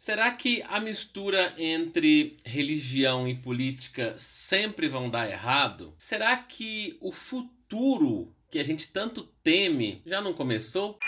Será que a mistura entre religião e política sempre vão dar errado? Será que o futuro que a gente tanto teme já não começou?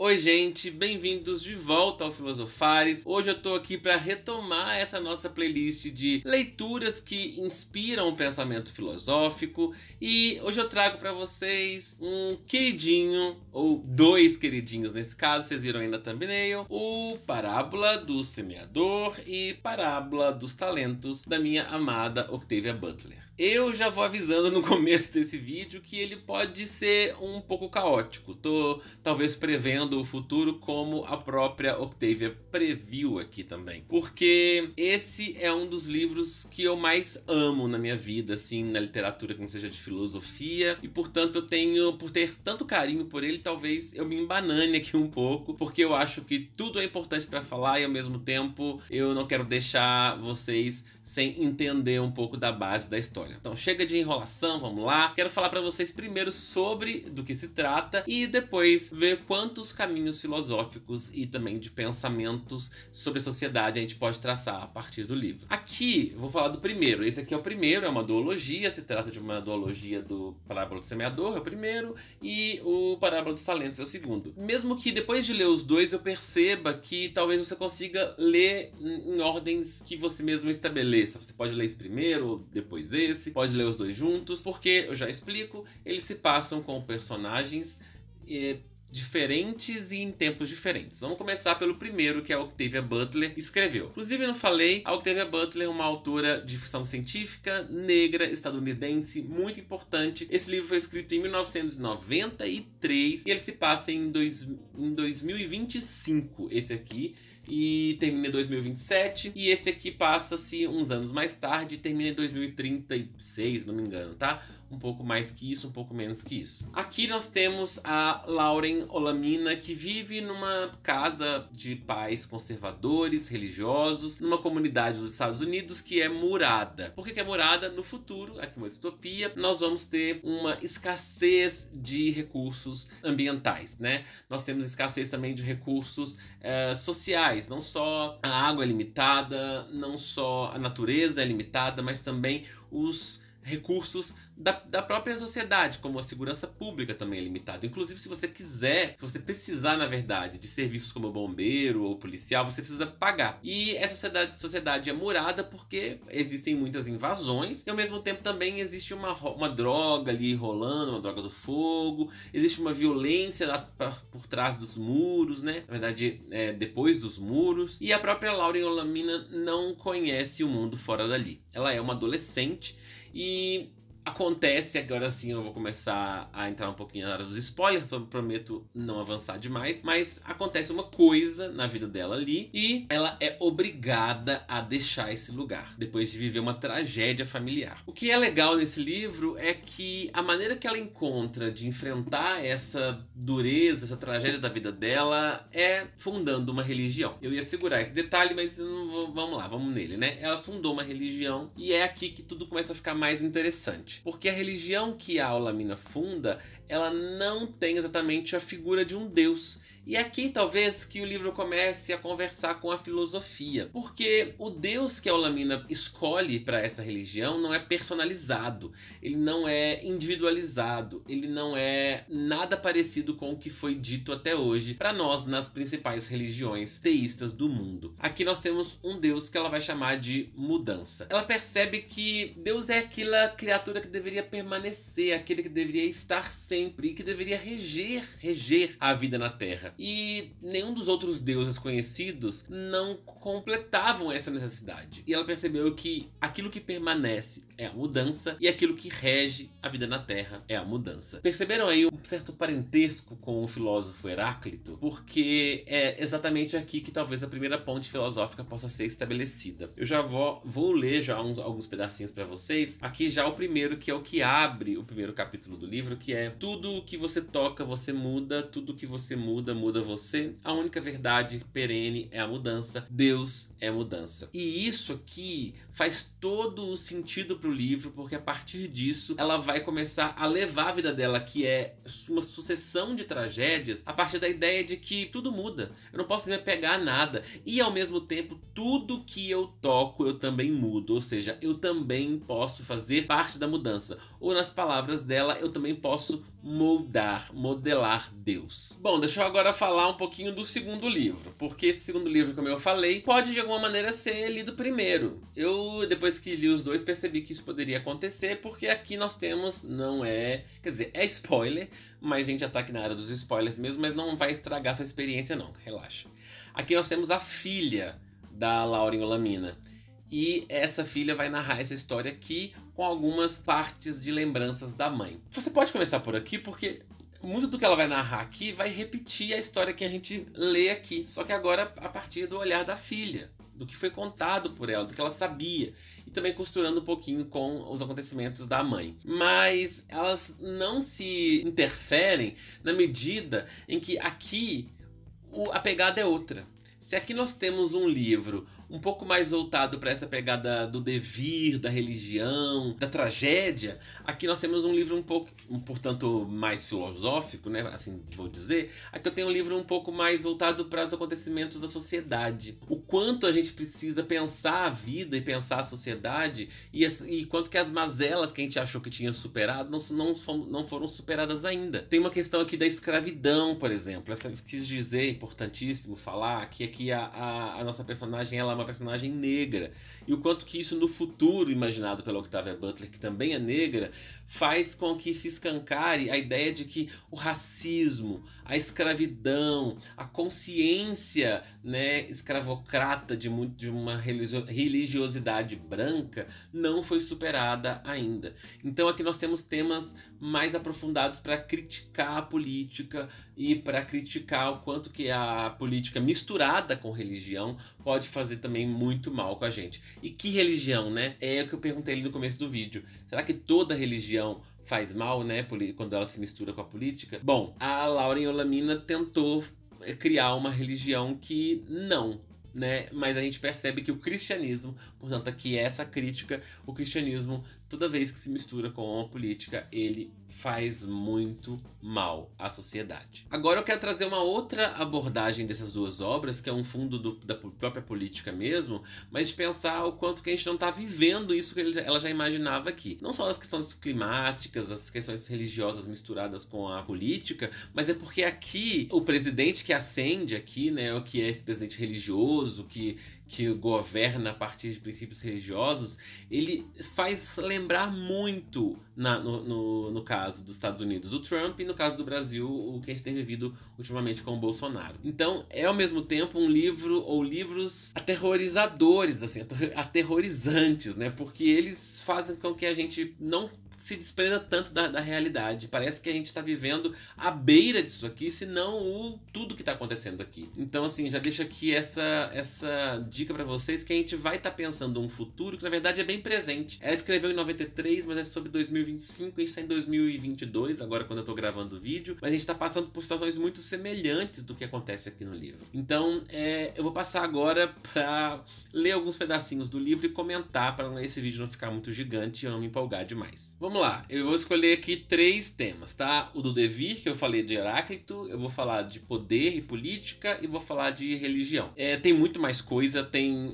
Oi, gente, bem-vindos de volta ao Filosofares. Hoje eu tô aqui para retomar essa nossa playlist de leituras que inspiram o pensamento filosófico e hoje eu trago para vocês um queridinho, ou dois queridinhos nesse caso, vocês viram ainda na thumbnail, o Parábola do Semeador e Parábola dos Talentos da minha amada Octavia Butler. Eu já vou avisando no começo desse vídeo que ele pode ser um pouco caótico. Tô talvez prevendo o futuro como a própria Octavia previu aqui também. Porque esse é um dos livros que eu mais amo na minha vida, assim, na literatura como seja de filosofia. E portanto eu tenho, por ter tanto carinho por ele, talvez eu me embanane aqui um pouco, porque eu acho que tudo é importante para falar e ao mesmo tempo eu não quero deixar vocês sem entender um pouco da base da história. Então chega de enrolação, vamos lá. Quero falar para vocês primeiro sobre do que se trata e depois ver quantos caminhos filosóficos e também de pensamentos sobre a sociedade a gente pode traçar a partir do livro. Aqui vou falar do primeiro. Esse aqui é o primeiro, é uma duologia, se trata de uma duologia do Parábola do Semeador, é o primeiro, e o Parábola dos Talentos é o segundo. Mesmo que depois de ler os dois eu perceba que talvez você consiga ler em ordens que você mesmo estabeleça você pode ler esse primeiro, depois esse, pode ler os dois juntos, porque eu já explico, eles se passam com personagens eh, diferentes e em tempos diferentes. Vamos começar pelo primeiro, que a é Octavia Butler escreveu. Inclusive, não falei, a Octavia Butler é uma autora de ficção científica, negra, estadunidense, muito importante. Esse livro foi escrito em 1993 e ele se passa em, dois, em 2025, esse aqui e termina em 2027. E esse aqui passa-se uns anos mais tarde, termina em 2036, não me engano, tá? um pouco mais que isso, um pouco menos que isso. Aqui nós temos a Lauren Olamina, que vive numa casa de pais conservadores, religiosos, numa comunidade dos Estados Unidos que é murada. Por que, que é murada? No futuro, aqui uma distopia, nós vamos ter uma escassez de recursos ambientais, né? Nós temos escassez também de recursos eh, sociais, não só a água é limitada, não só a natureza é limitada, mas também os recursos da, da própria sociedade, como a segurança pública também é limitada. Inclusive, se você quiser, se você precisar, na verdade, de serviços como bombeiro ou policial, você precisa pagar. E essa sociedade, sociedade é murada porque existem muitas invasões e, ao mesmo tempo, também existe uma, uma droga ali rolando, uma droga do fogo, existe uma violência lá pra, por trás dos muros, né? Na verdade, é, depois dos muros. E a própria Lauren Olamina não conhece o mundo fora dali. Ela é uma adolescente e Acontece, agora sim eu vou começar a entrar um pouquinho na área dos spoilers, prometo não avançar demais, mas acontece uma coisa na vida dela ali e ela é obrigada a deixar esse lugar depois de viver uma tragédia familiar. O que é legal nesse livro é que a maneira que ela encontra de enfrentar essa dureza, essa tragédia da vida dela é fundando uma religião. Eu ia segurar esse detalhe, mas vou, vamos lá, vamos nele, né? Ela fundou uma religião e é aqui que tudo começa a ficar mais interessante porque a religião que a Aulamina funda, ela não tem exatamente a figura de um deus, e aqui talvez que o livro comece a conversar com a filosofia, porque o Deus que a Olamina escolhe para essa religião não é personalizado, ele não é individualizado, ele não é nada parecido com o que foi dito até hoje para nós nas principais religiões teístas do mundo. Aqui nós temos um Deus que ela vai chamar de mudança. Ela percebe que Deus é aquela criatura que deveria permanecer, aquele que deveria estar sempre e que deveria reger, reger a vida na Terra e nenhum dos outros deuses conhecidos não completavam essa necessidade. E ela percebeu que aquilo que permanece é a mudança e aquilo que rege a vida na Terra é a mudança. Perceberam aí um certo parentesco com o filósofo Heráclito? Porque é exatamente aqui que talvez a primeira ponte filosófica possa ser estabelecida. Eu já vou, vou ler já uns, alguns pedacinhos para vocês. Aqui já o primeiro que é o que abre o primeiro capítulo do livro, que é tudo que você toca você muda, tudo que você muda muda você. A única verdade perene é a mudança. Deus é mudança. E isso aqui faz todo o sentido pro livro, porque a partir disso ela vai começar a levar a vida dela, que é uma sucessão de tragédias, a partir da ideia de que tudo muda. Eu não posso me apegar a nada. E ao mesmo tempo, tudo que eu toco eu também mudo. Ou seja, eu também posso fazer parte da mudança. Ou nas palavras dela, eu também posso moldar, modelar Deus. Bom, deixa eu agora falar um pouquinho do segundo livro, porque esse segundo livro, como eu falei, pode de alguma maneira ser lido primeiro. Eu, depois que li os dois, percebi que isso poderia acontecer, porque aqui nós temos, não é, quer dizer, é spoiler, mas a gente já tá aqui na área dos spoilers mesmo, mas não vai estragar sua experiência não, relaxa. Aqui nós temos a filha da Laurin Olamina, e essa filha vai narrar essa história aqui com algumas partes de lembranças da mãe. Você pode começar por aqui porque muito do que ela vai narrar aqui vai repetir a história que a gente lê aqui, só que agora a partir do olhar da filha, do que foi contado por ela, do que ela sabia, e também costurando um pouquinho com os acontecimentos da mãe. Mas elas não se interferem na medida em que aqui a pegada é outra. Se aqui nós temos um livro um pouco mais voltado para essa pegada do devir, da religião, da tragédia, aqui nós temos um livro um pouco, portanto, mais filosófico, né? Assim vou dizer. Aqui eu tenho um livro um pouco mais voltado para os acontecimentos da sociedade. O quanto a gente precisa pensar a vida e pensar a sociedade e, e quanto que as mazelas que a gente achou que tinha superado não, não, não foram superadas ainda. Tem uma questão aqui da escravidão, por exemplo. Essa, quis dizer, importantíssimo falar, que aqui a, a, a nossa personagem ela uma personagem negra. E o quanto que isso no futuro imaginado pela Octavia Butler, que também é negra, faz com que se escancare a ideia de que o racismo, a escravidão, a consciência né, escravocrata de, muito, de uma religiosidade branca não foi superada ainda. Então aqui nós temos temas mais aprofundados para criticar a política e para criticar o quanto que a política misturada com religião pode fazer também muito mal com a gente. E que religião, né? É o que eu perguntei ali no começo do vídeo. Será que toda religião religião faz mal, né, quando ela se mistura com a política. Bom, a Lauren Olamina tentou eh, criar uma religião que não né? Mas a gente percebe que o cristianismo, portanto, aqui é essa crítica, o cristianismo, toda vez que se mistura com a política, ele faz muito mal à sociedade. Agora eu quero trazer uma outra abordagem dessas duas obras, que é um fundo do, da própria política mesmo, mas de pensar o quanto que a gente não está vivendo isso que ela já imaginava aqui. Não só as questões climáticas, as questões religiosas misturadas com a política, mas é porque aqui o presidente que ascende aqui, né, o que é esse presidente religioso, religioso, que, que governa a partir de princípios religiosos, ele faz lembrar muito, na, no, no, no, caso dos Estados Unidos, o Trump, e no caso do Brasil, o que a gente tem vivido ultimamente com o Bolsonaro. Então, é ao mesmo tempo um livro ou livros aterrorizadores, assim, aterrorizantes, né? Porque eles fazem com que a gente não se desprenda tanto da, da realidade. Parece que a gente está vivendo à beira disso aqui, se não tudo que está acontecendo aqui. Então, assim, já deixa aqui essa, essa dica para vocês que a gente vai estar tá pensando um futuro que, na verdade, é bem presente. Ela escreveu em 93, mas é sobre 2025, a gente está em 2022, agora quando eu estou gravando o vídeo, mas a gente está passando por situações muito semelhantes do que acontece aqui no livro. Então, é, eu vou passar agora para ler alguns pedacinhos do livro e comentar para esse vídeo não ficar muito gigante e eu não me empolgar demais. Vamos vamos lá. Eu vou escolher aqui três temas, tá? O do devir, que eu falei de Heráclito, eu vou falar de poder e política e vou falar de religião. É, tem muito mais coisa, tem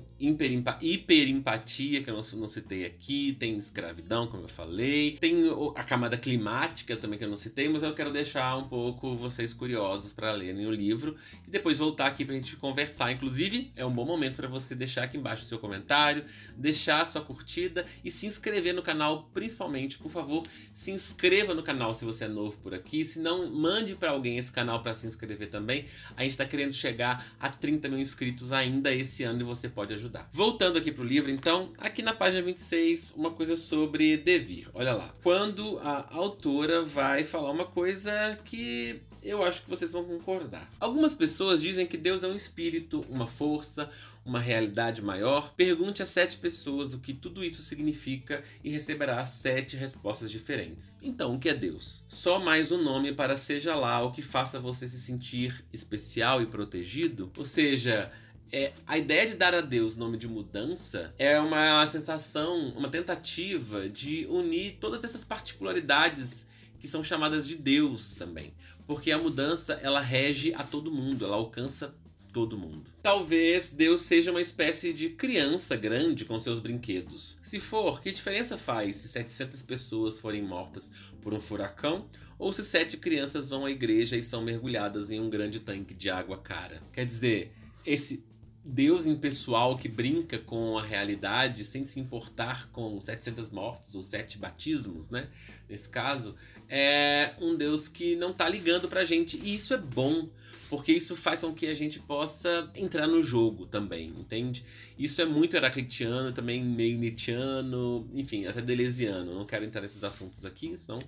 hiperempatia, que eu não, não citei aqui, tem escravidão, como eu falei, tem a camada climática também, que eu não citei, mas eu quero deixar um pouco vocês curiosos para lerem o livro e depois voltar aqui para a gente conversar. Inclusive, é um bom momento para você deixar aqui embaixo seu comentário, deixar sua curtida e se inscrever no canal, principalmente por favor, se inscreva no canal se você é novo por aqui. Se não, mande para alguém esse canal para se inscrever também. A gente está querendo chegar a 30 mil inscritos ainda esse ano e você pode ajudar. Voltando aqui para o livro, então, aqui na página 26, uma coisa sobre devir. Olha lá. Quando a autora vai falar uma coisa que eu acho que vocês vão concordar. Algumas pessoas dizem que Deus é um espírito, uma força, uma realidade maior? Pergunte a sete pessoas o que tudo isso significa e receberá sete respostas diferentes. Então, o que é Deus? Só mais um nome para seja lá o que faça você se sentir especial e protegido? Ou seja, é, a ideia de dar a Deus o nome de mudança é uma sensação, uma tentativa de unir todas essas particularidades que são chamadas de Deus também. Porque a mudança, ela rege a todo mundo, ela alcança todo mundo. Talvez Deus seja uma espécie de criança grande com seus brinquedos. Se for, que diferença faz se 700 pessoas forem mortas por um furacão ou se sete crianças vão à igreja e são mergulhadas em um grande tanque de água cara? Quer dizer, esse Deus impessoal que brinca com a realidade sem se importar com 700 mortos ou sete batismos, né? Nesse caso, é um Deus que não tá ligando pra gente. E isso é bom, porque isso faz com que a gente possa entrar no jogo também, entende? Isso é muito heraclitiano, também meio nietzscheano, enfim, até deleuziano. Não quero entrar nesses assuntos aqui, senão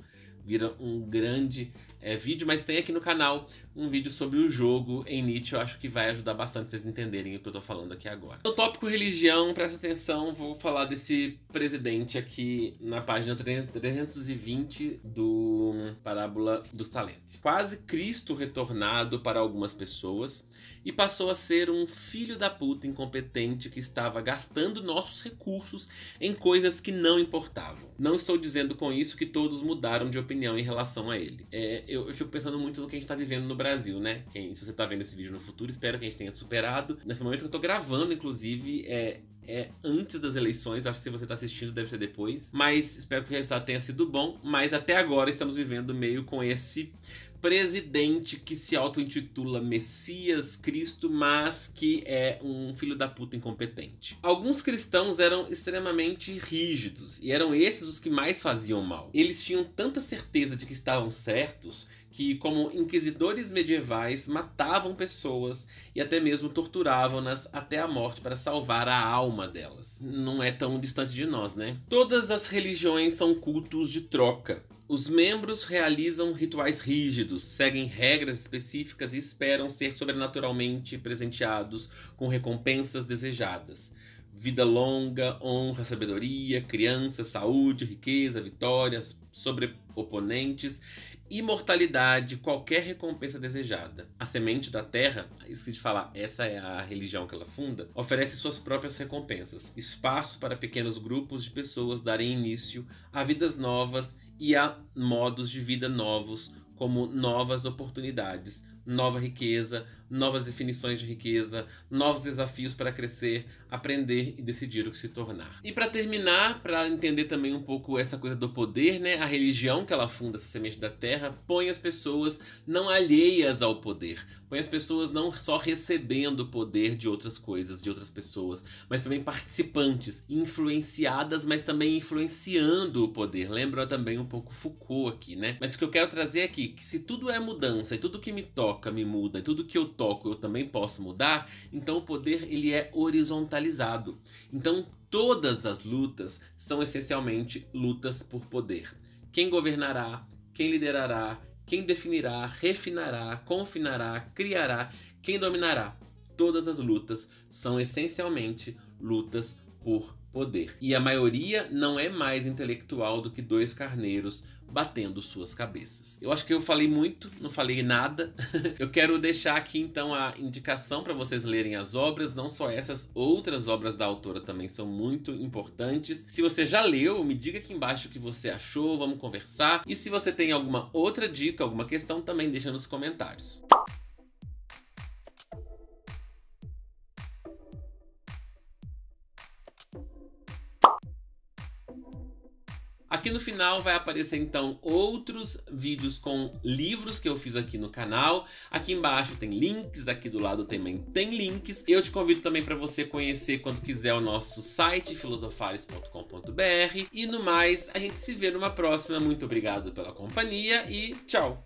vira um grande é, vídeo, mas tem aqui no canal um vídeo sobre o jogo em Nietzsche. Eu acho que vai ajudar bastante vocês entenderem o que eu tô falando aqui agora. No tópico religião, presta atenção, vou falar desse presidente aqui na página 320 do Parábola dos Talentos. Quase Cristo retornado para algumas pessoas, e passou a ser um filho da puta incompetente que estava gastando nossos recursos em coisas que não importavam. Não estou dizendo com isso que todos mudaram de opinião em relação a ele. É, eu, eu, fico pensando muito no que a gente está vivendo no Brasil, né? Quem, se você está vendo esse vídeo no futuro, espero que a gente tenha superado. Nesse momento que eu estou gravando, inclusive, é, é antes das eleições, acho que se você está assistindo deve ser depois. Mas espero que o resultado tenha sido bom. Mas até agora estamos vivendo meio com esse presidente que se auto-intitula Messias Cristo, mas que é um filho da puta incompetente. Alguns cristãos eram extremamente rígidos e eram esses os que mais faziam mal. Eles tinham tanta certeza de que estavam certos que, como inquisidores medievais, matavam pessoas e até mesmo torturavam-nas até a morte para salvar a alma delas. Não é tão distante de nós, né? Todas as religiões são cultos de troca. Os membros realizam rituais rígidos, seguem regras específicas e esperam ser sobrenaturalmente presenteados com recompensas desejadas. Vida longa, honra, sabedoria, criança, saúde, riqueza, vitórias sobre oponentes, imortalidade, qualquer recompensa desejada. A semente da terra, isso de falar, essa é a religião que ela funda, oferece suas próprias recompensas, espaço para pequenos grupos de pessoas darem início a vidas novas e a modos de vida novos, como novas oportunidades, nova riqueza, novas definições de riqueza, novos desafios para crescer, aprender e decidir o que se tornar. E para terminar, para entender também um pouco essa coisa do poder, né? A religião que ela funda essa semente da terra põe as pessoas não alheias ao poder, põe as pessoas não só recebendo o poder de outras coisas, de outras pessoas, mas também participantes, influenciadas, mas também influenciando o poder. Lembra também um pouco Foucault aqui, né? Mas o que eu quero trazer aqui, que se tudo é mudança e tudo que me toca me muda, e tudo que eu toco eu também posso mudar, então o poder ele é horizontal então, todas as lutas são essencialmente lutas por poder. Quem governará, quem liderará, quem definirá, refinará, confinará, criará, quem dominará. Todas as lutas são essencialmente lutas por poder. E a maioria não é mais intelectual do que dois carneiros batendo suas cabeças. Eu acho que eu falei muito, não falei nada. eu quero deixar aqui então a indicação para vocês lerem as obras, não só essas, outras obras da autora também são muito importantes. Se você já leu, me diga aqui embaixo o que você achou, vamos conversar. E se você tem alguma outra dica, alguma questão, também deixa nos comentários. Aqui no final vai aparecer então outros vídeos com livros que eu fiz aqui no canal. Aqui embaixo tem links, aqui do lado também tem links. Eu te convido também para você conhecer quando quiser o nosso site filosofares.com.br e no mais a gente se vê numa próxima. Muito obrigado pela companhia e tchau.